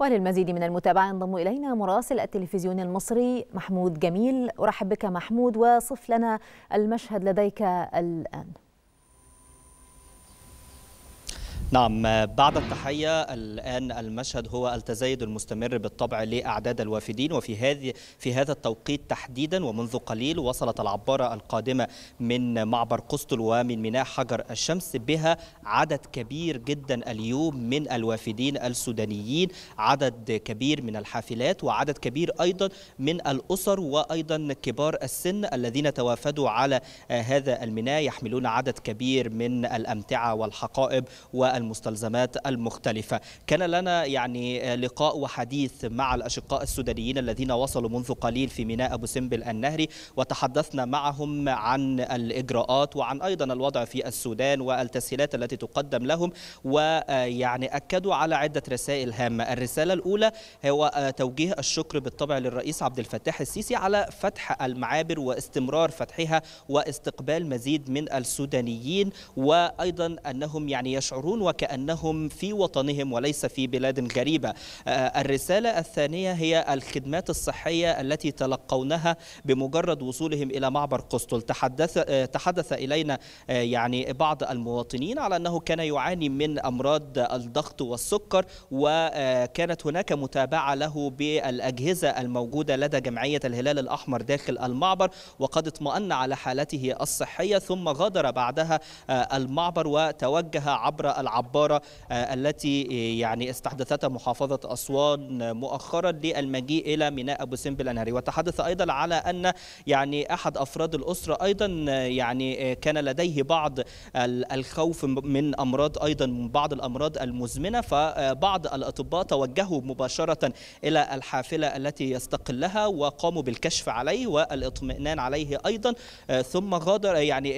وللمزيد من المتابعة ينضم إلينا مراسل التلفزيون المصري محمود جميل أرحب بك محمود وصف لنا المشهد لديك الآن نعم بعد التحية الآن المشهد هو التزايد المستمر بالطبع لأعداد الوافدين وفي هذه في هذا التوقيت تحديدا ومنذ قليل وصلت العبارة القادمة من معبر قسطل ومن ميناء حجر الشمس بها عدد كبير جدا اليوم من الوافدين السودانيين عدد كبير من الحافلات وعدد كبير أيضا من الأسر وأيضا كبار السن الذين توافدوا على آه، هذا الميناء يحملون عدد كبير من الأمتعة والحقائب و المستلزمات المختلفة كان لنا يعني لقاء وحديث مع الأشقاء السودانيين الذين وصلوا منذ قليل في ميناء أبو سمبل النهري وتحدثنا معهم عن الإجراءات وعن أيضا الوضع في السودان والتسهيلات التي تقدم لهم ويعني أكدوا على عدة رسائل هامة الرسالة الأولى هو توجيه الشكر بالطبع للرئيس عبد الفتاح السيسي على فتح المعابر واستمرار فتحها واستقبال مزيد من السودانيين وأيضا أنهم يعني يشعرون وكأنهم في وطنهم وليس في بلاد غريبة آه، الرسالة الثانية هي الخدمات الصحية التي تلقونها بمجرد وصولهم إلى معبر قسطل تحدث, آه، تحدث إلينا آه، يعني بعض المواطنين على أنه كان يعاني من أمراض الضغط والسكر وكانت هناك متابعة له بالأجهزة الموجودة لدى جمعية الهلال الأحمر داخل المعبر وقد اطمأن على حالته الصحية ثم غادر بعدها المعبر وتوجه عبر العبر العبارة آه، التي آه، يعني استحدثتها محافظة أسوان آه، مؤخرا للمجيء إلى ميناء أبو سمبل النهري وتحدث أيضا على أن يعني أحد أفراد الأسرة أيضا يعني كان لديه بعض الخوف من أمراض أيضا من بعض الأمراض المزمنة فبعض الأطباء توجهوا مباشرة إلى الحافلة التي يستقلها وقاموا بالكشف عليه والاطمئنان عليه أيضا ثم غادر يعني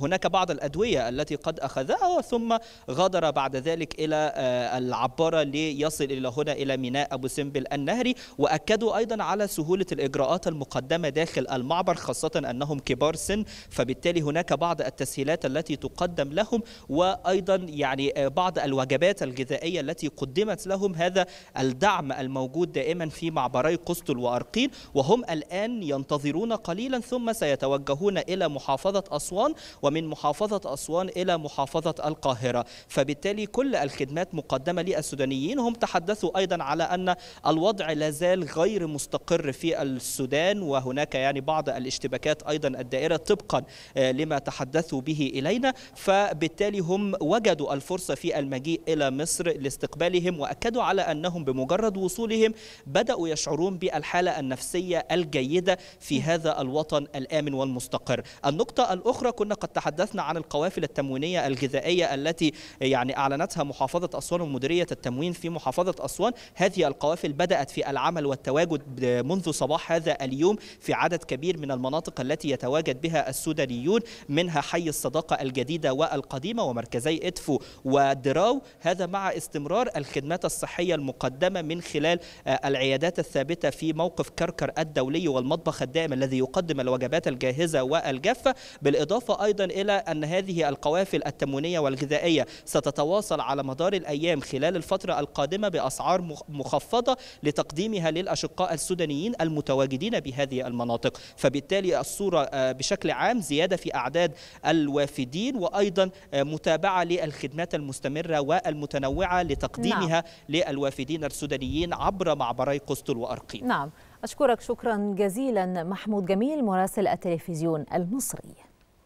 هناك بعض الأدوية التي قد أخذها ثم غادر غادر بعد ذلك إلى آه، العبارة ليصل إلى هنا إلى ميناء أبو سمبل النهري وأكدوا أيضا على سهولة الإجراءات المقدمة داخل المعبر خاصة أنهم كبار سن فبالتالي هناك بعض التسهيلات التي تقدم لهم وأيضا يعني آه، بعض الوجبات الغذائية التي قدمت لهم هذا الدعم الموجود دائما في معبري قسطل وأرقين وهم الآن ينتظرون قليلا ثم سيتوجهون إلى محافظة أسوان ومن محافظة أسوان إلى محافظة القاهرة فبالتالي كل الخدمات مقدمة للسودانيين هم تحدثوا أيضا على أن الوضع لا زال غير مستقر في السودان وهناك يعني بعض الاشتباكات أيضا الدائرة طبقا آه، لما تحدثوا به إلينا فبالتالي هم وجدوا الفرصة في المجيء إلى مصر لاستقبالهم وأكدوا على أنهم بمجرد وصولهم بدأوا يشعرون بالحالة النفسية الجيدة في هذا الوطن الآمن والمستقر النقطة الأخرى كنا قد تحدثنا عن القوافل التموينية الغذائية التي يعني أعلنتها محافظة أسوان ومديرية التموين في محافظة أسوان هذه القوافل بدأت في العمل والتواجد منذ صباح هذا اليوم في عدد كبير من المناطق التي يتواجد بها السودانيون منها حي الصداقة الجديدة والقديمة ومركزي إدفو ودراو هذا مع استمرار الخدمات الصحية المقدمة من خلال آه، العيادات الثابتة في موقف كركر الدولي والمطبخ الدائم الذي يقدم الوجبات الجاهزة والجافة بالإضافة أيضا إلى أن هذه القوافل التموينية والغذائية ستتواصل على مدار الأيام خلال الفترة القادمة بأسعار مخفضة لتقديمها للأشقاء السودانيين المتواجدين بهذه المناطق فبالتالي الصورة آه، بشكل عام زيادة في أعداد الوافدين وأيضا آه، متابعة للخدمات المستمرة والمتنوعة لتقديمها نعم. للوافدين السودانيين عبر معبري قسطل وأرقيم نعم أشكرك شكرا جزيلا محمود جميل مراسل التلفزيون المصري